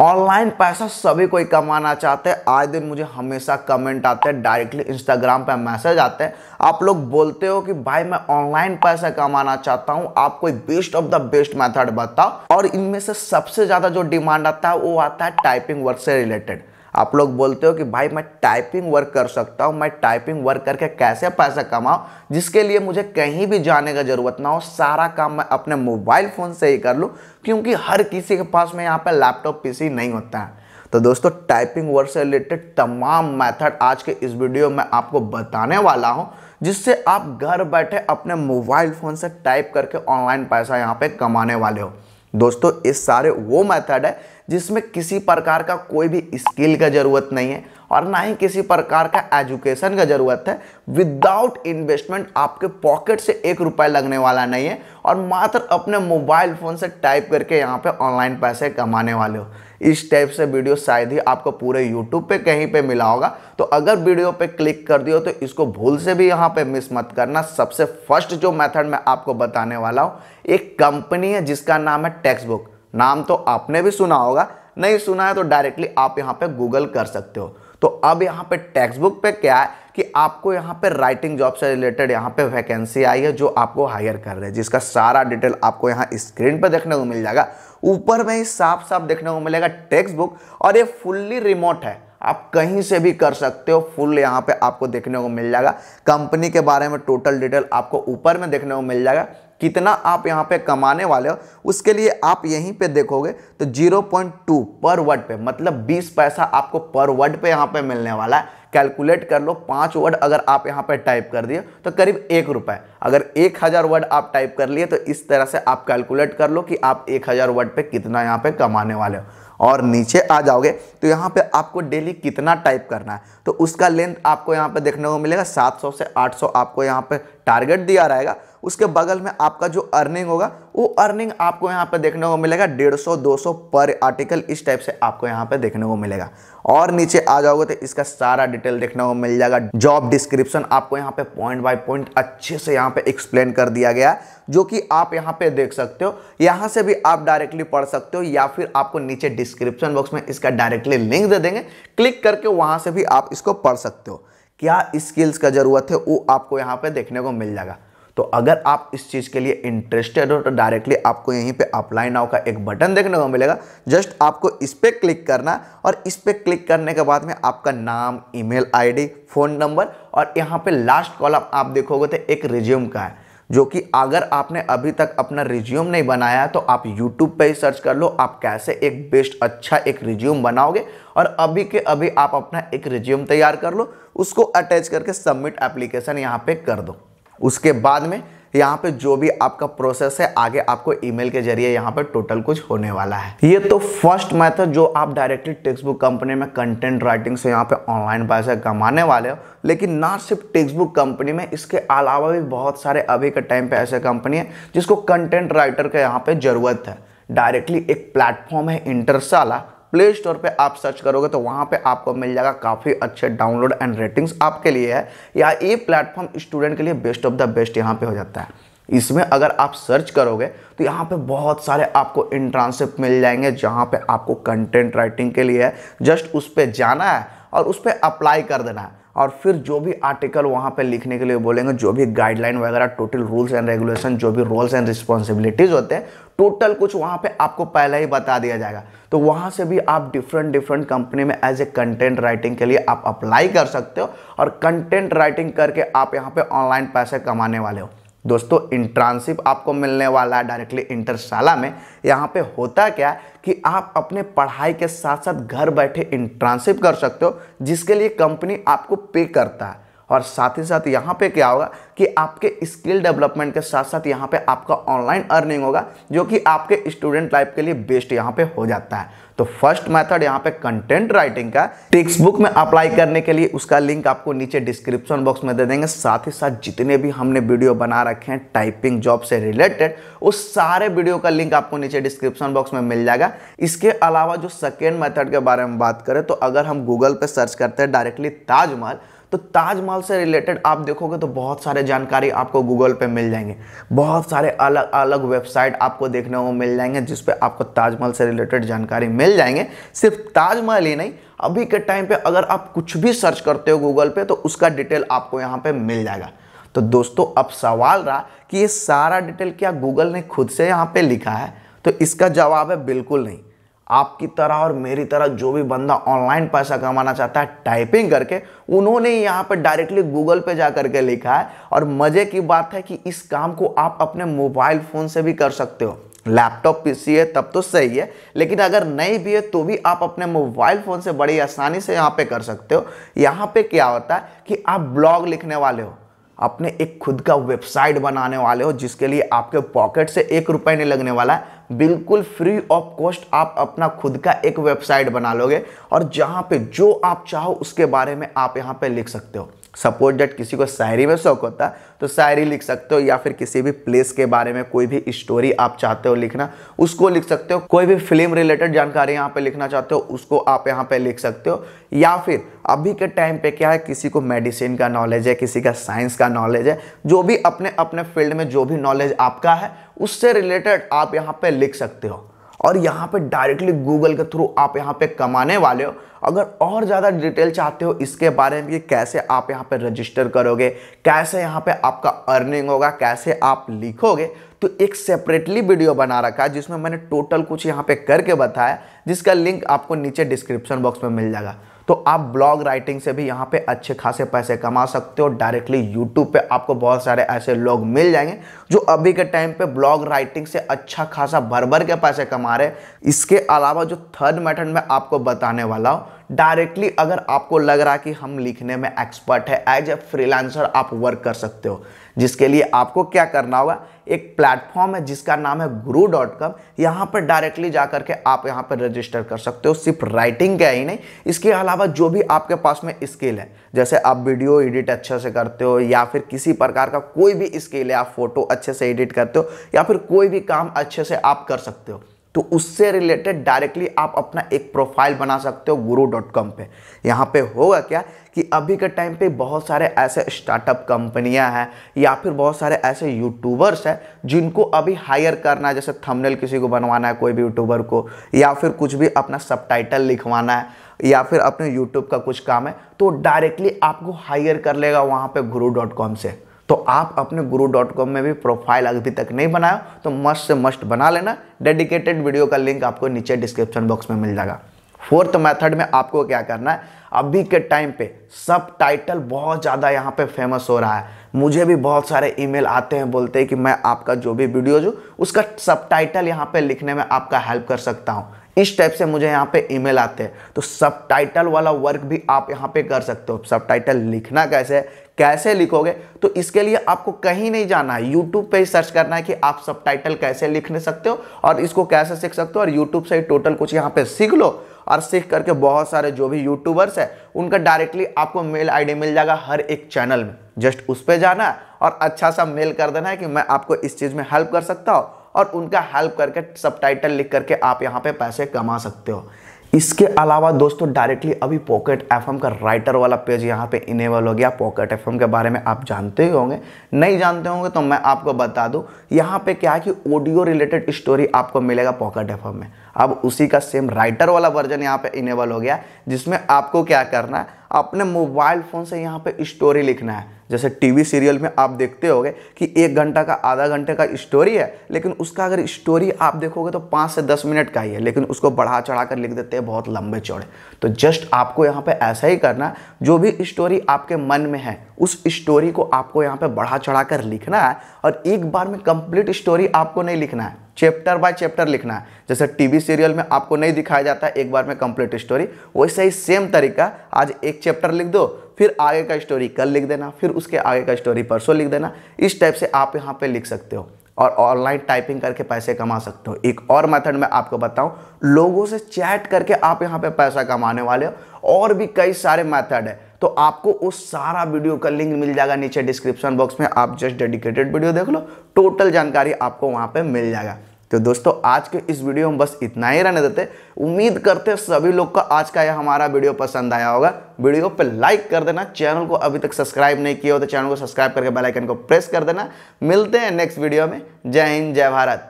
online पैसा सभी कोई कमाना चाहते हैं आज दिन मुझे हमेशा कमेंट आते हैं डायरेक्टली इंस्टाग्राम पर मैसेज आते हैं आप लोग बोलते हो कि भाई मैं ऑनलाइन पैसा कमाना चाहता हूँ आप कोई best of the best method बताओ और इनमें से सबसे ज़्यादा जो डिमांड आता है वो आता है टाइपिंग वर्क से रिलेटेड आप लोग बोलते हो कि भाई मैं टाइपिंग वर्क कर सकता हूँ मैं टाइपिंग वर्क करके कैसे पैसा कमाऊँ जिसके लिए मुझे कहीं भी जाने का ज़रूरत ना हो सारा काम मैं अपने मोबाइल फ़ोन से ही कर लूँ क्योंकि हर किसी के पास में यहाँ पर लैपटॉप पी नहीं होता है तो दोस्तों टाइपिंग वर्क से रिलेटेड तमाम मैथड आज के इस वीडियो में आपको बताने वाला हूँ जिससे आप घर बैठे अपने मोबाइल फ़ोन से टाइप करके ऑनलाइन पैसा यहाँ पे कमाने वाले हो दोस्तों इस सारे वो मेथड है जिसमें किसी प्रकार का कोई भी स्किल का ज़रूरत नहीं है और ना ही किसी प्रकार का एजुकेशन का ज़रूरत है विदाउट इन्वेस्टमेंट आपके पॉकेट से एक रुपया लगने वाला नहीं है और मात्र अपने मोबाइल फ़ोन से टाइप करके यहाँ पे ऑनलाइन पैसे कमाने वाले हो इस टाइप से वीडियो शायद ही आपको पूरे यूट्यूब पे कहीं पे मिला होगा तो अगर वीडियो पे क्लिक कर दियो तो इसको भूल से भी यहाँ पे मिस मत करना सबसे फर्स्ट जो मेथड मैं आपको बताने वाला हूँ एक कंपनी है जिसका नाम है बुक नाम तो आपने भी सुना होगा नहीं सुना है तो डायरेक्टली आप यहाँ पे गूगल कर सकते हो तो अब यहाँ पे टेक्स्ट बुक पे क्या है कि आपको यहाँ पे राइटिंग जॉब से रिलेटेड यहाँ पे वैकेंसी आई है जो आपको हायर कर रहे हैं जिसका सारा डिटेल आपको यहाँ स्क्रीन पे देखने को मिल जाएगा ऊपर में ही साफ साफ देखने को मिलेगा टेक्स्ट बुक और ये फुल्ली रिमोट है आप कहीं से भी कर सकते हो फुल यहाँ पे आपको देखने को मिल जाएगा कंपनी के बारे में टोटल डिटेल आपको ऊपर में देखने को मिल जाएगा कितना आप यहाँ पे कमाने वाले हो उसके लिए आप यहीं पे देखोगे तो 0.2 पर वर्ड पे मतलब 20 पैसा आपको पर वर्ड पे यहाँ पे मिलने वाला है कैलकुलेट कर लो पाँच वर्ड अगर आप यहाँ पे टाइप कर दिए तो करीब एक रुपये अगर एक हज़ार वर्ड आप टाइप कर लिए तो इस तरह से आप कैलकुलेट कर लो कि आप एक हज़ार वर्ड पर कितना यहाँ पे कमाने वाले हो और नीचे आ जाओगे तो यहाँ पे आपको डेली कितना टाइप करना है तो उसका लेंथ आपको यहाँ पे देखने को मिलेगा 700 से 800 आपको यहाँ पे टारगेट दिया रहेगा उसके बगल में आपका जो अर्निंग होगा वो अर्निंग आपको यहाँ पे देखने को मिलेगा 150 200 पर आर्टिकल इस टाइप से आपको यहाँ पे देखने को मिलेगा और नीचे आ जाओगे तो इसका सारा डिटेल देखने को मिल जाएगा जॉब डिस्क्रिप्शन आपको यहाँ पे पॉइंट बाय पॉइंट अच्छे से यहाँ पे एक्सप्लेन कर दिया गया जो कि आप यहाँ पे देख सकते हो यहाँ से भी आप डायरेक्टली पढ़ सकते हो या फिर आपको नीचे डिस्क्रिप्शन बॉक्स में इसका डायरेक्टली लिंक दे देंगे क्लिक करके वहाँ से भी आप इसको पढ़ सकते हो क्या स्किल्स का जरूरत है वो आपको यहाँ पर देखने को मिल जाएगा तो अगर आप इस चीज़ के लिए इंटरेस्टेड हो तो डायरेक्टली आपको यहीं पे अप्लाई नाउ का एक बटन देखने को मिलेगा जस्ट आपको इस पर क्लिक करना और इस पर क्लिक करने के बाद में आपका नाम ईमेल आईडी फ़ोन नंबर और यहाँ पे लास्ट कॉलम आप देखोगे तो एक रिज्यूम का है जो कि अगर आपने अभी तक अपना रिज्यूम नहीं बनाया तो आप यूट्यूब पर ही सर्च कर लो आप कैसे एक बेस्ट अच्छा एक रिज्यूम बनाओगे और अभी के अभी आप अपना एक रिज्यूम तैयार कर लो उसको अटैच करके सबमिट एप्लीकेशन यहाँ पे कर दो उसके बाद में यहाँ पे जो भी आपका प्रोसेस है आगे आपको ईमेल के जरिए यहाँ पर टोटल कुछ होने वाला है ये तो फर्स्ट मेथड जो आप डायरेक्टली टेक्स बुक कंपनी में कंटेंट राइटिंग से यहाँ पे ऑनलाइन पैसे कमाने वाले हो लेकिन ना सिर्फ टेक्स बुक कंपनी में इसके अलावा भी बहुत सारे अभी के टाइम पे ऐसे कंपनी है जिसको कंटेंट राइटर का यहाँ पे ज़रूरत है डायरेक्टली एक प्लेटफॉर्म है इंटरसाला प्ले स्टोर पर आप सर्च करोगे तो वहाँ पर आपको मिल जाएगा काफ़ी अच्छे डाउनलोड एंड रेटिंग्स आपके लिए है या ये प्लेटफॉर्म स्टूडेंट के लिए बेस्ट ऑफ द बेस्ट यहाँ पर हो जाता है इसमें अगर आप सर्च करोगे तो यहाँ पे बहुत सारे आपको इंट्रांसिप मिल जाएंगे जहाँ पे आपको कंटेंट राइटिंग के लिए है जस्ट उस पर जाना है और उस पर अप्लाई कर देना है और फिर जो भी आर्टिकल वहाँ पे लिखने के लिए बोलेंगे जो भी गाइडलाइन वगैरह टोटल रूल्स एंड रेगुलेशन जो भी रोल्स एंड रिस्पॉन्सिबिलिटीज़ होते हैं टोटल कुछ वहाँ पे आपको पहले ही बता दिया जाएगा तो वहाँ से भी आप डिफरेंट डिफरेंट कंपनी में एज ए कंटेंट राइटिंग के लिए आप अप्लाई कर सकते हो और कंटेंट राइटिंग करके आप यहाँ पर ऑनलाइन पैसे कमाने वाले हो दोस्तों इंटर्नशिप आपको मिलने वाला है डायरेक्टली इंटरशाला में यहाँ पे होता क्या कि आप अपने पढ़ाई के साथ साथ घर बैठे इंटर्नशिप कर सकते हो जिसके लिए कंपनी आपको पे करता है और साथ ही साथ यहाँ पे क्या होगा कि आपके स्किल डेवलपमेंट के साथ साथ यहाँ पे आपका ऑनलाइन अर्निंग होगा जो कि आपके स्टूडेंट लाइफ के लिए बेस्ट यहाँ पे हो जाता है तो फर्स्ट मेथड यहाँ पे कंटेंट राइटिंग का टेक्स्ट बुक में अप्लाई करने के लिए उसका लिंक आपको नीचे डिस्क्रिप्शन बॉक्स में दे देंगे साथ ही साथ जितने भी हमने वीडियो बना रखे हैं टाइपिंग जॉब से रिलेटेड उस सारे वीडियो का लिंक आपको नीचे डिस्क्रिप्शन बॉक्स में मिल जाएगा इसके अलावा जो सेकेंड मैथड के बारे में बात करें तो अगर हम गूगल पर सर्च करते हैं डायरेक्टली ताजमहल तो ताजमहल से रिलेटेड आप देखोगे तो बहुत सारे जानकारी आपको गूगल पे मिल जाएंगे बहुत सारे अलग अलग वेबसाइट आपको देखने को मिल जाएंगे जिस पे आपको ताजमहल से रिलेटेड जानकारी मिल जाएंगे सिर्फ ताजमहल ही नहीं अभी के टाइम पे अगर आप कुछ भी सर्च करते हो गूगल पे तो उसका डिटेल आपको यहाँ पे मिल जाएगा तो दोस्तों अब सवाल रहा कि ये सारा डिटेल क्या गूगल ने खुद से यहाँ पे लिखा है तो इसका जवाब है बिल्कुल नहीं आपकी तरह और मेरी तरह जो भी बंदा ऑनलाइन पैसा कमाना चाहता है टाइपिंग करके उन्होंने यहाँ पर डायरेक्टली गूगल पे जा करके लिखा है और मज़े की बात है कि इस काम को आप अपने मोबाइल फ़ोन से भी कर सकते हो लैपटॉप पीसी है तब तो सही है लेकिन अगर नहीं भी है तो भी आप अपने मोबाइल फ़ोन से बड़ी आसानी से यहाँ पे कर सकते हो यहाँ पे क्या होता है कि आप ब्लॉग लिखने वाले हो अपने एक खुद का वेबसाइट बनाने वाले हो जिसके लिए आपके पॉकेट से एक रुपये नहीं लगने वाला है बिल्कुल फ्री ऑफ कॉस्ट आप अपना खुद का एक वेबसाइट बना लोगे और जहाँ पे जो आप चाहो उसके बारे में आप यहाँ पे लिख सकते हो सपोज डेट किसी को शायरी में शौक होता है तो शायरी लिख सकते हो या फिर किसी भी प्लेस के बारे में कोई भी स्टोरी आप चाहते हो लिखना उसको लिख सकते हो कोई भी फिल्म रिलेटेड जानकारी यहाँ पे लिखना चाहते हो उसको आप यहाँ पे लिख सकते हो या फिर अभी के टाइम पे क्या है किसी को मेडिसिन का नॉलेज है किसी का साइंस का नॉलेज है जो भी अपने अपने फील्ड में जो भी नॉलेज आपका है उससे रिलेटेड आप यहाँ पर लिख सकते हो और यहाँ पे डायरेक्टली गूगल के थ्रू आप यहाँ पे कमाने वाले हो अगर और ज़्यादा डिटेल चाहते हो इसके बारे में कि कैसे आप यहाँ पे रजिस्टर करोगे कैसे यहाँ पे आपका अर्निंग होगा कैसे आप लिखोगे तो एक सेपरेटली वीडियो बना रखा है जिसमें मैंने टोटल कुछ यहाँ पे करके बताया जिसका लिंक आपको नीचे डिस्क्रिप्शन बॉक्स में मिल जाएगा तो आप ब्लॉग राइटिंग से भी यहाँ पे अच्छे खासे पैसे कमा सकते हो डायरेक्टली यूट्यूब पे आपको बहुत सारे ऐसे लोग मिल जाएंगे जो अभी के टाइम पे ब्लॉग राइटिंग से अच्छा खासा भर भर के पैसे कमा रहे इसके अलावा जो थर्ड मेथड में आपको बताने वाला हूँ डायरेक्टली अगर आपको लग रहा कि हम लिखने में एक्सपर्ट है एज ए फ्रीलांसर आप वर्क कर सकते हो जिसके लिए आपको क्या करना होगा एक प्लेटफॉर्म है जिसका नाम है गुरु डॉट कॉम यहाँ पर डायरेक्टली जा करके आप यहाँ पर रजिस्टर कर सकते हो सिर्फ राइटिंग का ही नहीं इसके अलावा जो भी आपके पास में स्किल है जैसे आप वीडियो एडिट अच्छे से करते हो या फिर किसी प्रकार का कोई भी स्किल है आप फोटो अच्छे से एडिट करते हो या फिर कोई भी काम अच्छे से आप कर सकते हो तो उससे रिलेटेड डायरेक्टली आप अपना एक प्रोफाइल बना सकते हो गुरु डॉट कॉम पर यहाँ पर होगा क्या कि अभी के टाइम पे बहुत सारे ऐसे स्टार्टअप कंपनियां हैं या फिर बहुत सारे ऐसे यूट्यूबर्स हैं जिनको अभी हायर करना है जैसे थंबनेल किसी को बनवाना है कोई भी यूट्यूबर को या फिर कुछ भी अपना सब लिखवाना है या फिर अपने यूट्यूब का कुछ काम है तो डायरेक्टली आपको हायर कर लेगा वहाँ पर गुरु डॉट कॉम से तो आप अपने गुरु डॉट कॉम में भी प्रोफाइल अभी तक नहीं बनाया तो मस्ट से मस्ट बना लेना डेडिकेटेड वीडियो का लिंक आपको नीचे डिस्क्रिप्शन बॉक्स में मिल जाएगा फोर्थ मेथड में आपको क्या करना है अभी के टाइम पे सब टाइटल बहुत ज़्यादा यहाँ पे फेमस हो रहा है मुझे भी बहुत सारे ईमेल आते हैं बोलते हैं कि मैं आपका जो भी वीडियो जो उसका सब टाइटल यहाँ पे लिखने में आपका हेल्प कर सकता हूँ इस टाइप से मुझे यहाँ पे ईमेल आते हैं तो सब टाइटल वाला वर्क भी आप यहाँ पे कर सकते हो सब टाइटल लिखना कैसे है कैसे लिखोगे तो इसके लिए आपको कहीं नहीं जाना है यूट्यूब पे ही सर्च करना है कि आप सब कैसे लिख सकते हो और इसको कैसे सीख सकते हो और यूट्यूब से ही टोटल कुछ यहाँ पे सीख लो और सीख करके बहुत सारे जो भी यूट्यूबर्स है उनका डायरेक्टली आपको मेल आईडी मिल जाएगा हर एक चैनल में जस्ट उस पर जाना है और अच्छा सा मेल कर देना है कि मैं आपको इस चीज़ में हेल्प कर सकता हूँ और उनका हेल्प करके सब लिख करके आप यहाँ पे पैसे कमा सकते हो इसके अलावा दोस्तों डायरेक्टली अभी पॉकेट एफ का राइटर वाला पेज यहाँ पे इनेबल हो गया पॉकेट एफ के बारे में आप जानते ही होंगे नहीं जानते होंगे तो मैं आपको बता दूँ यहाँ पे क्या है कि ऑडियो रिलेटेड स्टोरी आपको मिलेगा पॉकेट एफ में अब उसी का सेम राइटर वाला वर्जन यहाँ पे इनेबल हो गया जिसमें आपको क्या करना है अपने मोबाइल फ़ोन से यहाँ पे स्टोरी लिखना है जैसे टीवी सीरियल में आप देखते होगे कि एक घंटा का आधा घंटे का स्टोरी है लेकिन उसका अगर स्टोरी आप देखोगे तो पाँच से दस मिनट का ही है लेकिन उसको बढ़ा चढ़ा कर लिख देते हैं बहुत लंबे चौड़े तो जस्ट आपको यहाँ पे ऐसा ही करना जो भी स्टोरी आपके मन में है उस स्टोरी को आपको यहाँ पर बढ़ा चढ़ा कर लिखना है और एक बार में कंप्लीट स्टोरी आपको नहीं लिखना है चैप्टर बाय चैप्टर लिखना है जैसे टीवी सीरियल में आपको नहीं दिखाया जाता है एक बार में कंप्लीट स्टोरी वैसे ही सेम तरीका आज एक चैप्टर लिख दो फिर आगे का स्टोरी कल लिख देना फिर उसके आगे का स्टोरी परसों लिख देना इस टाइप से आप यहाँ पे लिख सकते हो और ऑनलाइन टाइपिंग करके पैसे कमा सकते हो एक और मेथड मैं आपको बताऊं लोगों से चैट करके आप यहाँ पे पैसा कमाने वाले हो और भी कई सारे मेथड है तो आपको उस सारा वीडियो का लिंक मिल जाएगा नीचे डिस्क्रिप्शन बॉक्स में आप जस्ट डेडिकेटेड वीडियो देख लो टोटल जानकारी आपको वहाँ पर मिल जाएगा तो दोस्तों आज के इस वीडियो में बस इतना ही रहने देते उम्मीद करते सभी लोग का आज का यह हमारा वीडियो पसंद आया होगा वीडियो पर लाइक कर देना चैनल को अभी तक सब्सक्राइब नहीं किया हो तो चैनल को सब्सक्राइब करके बेलाइकन को प्रेस कर देना मिलते हैं नेक्स्ट वीडियो में जय हिंद जय भारत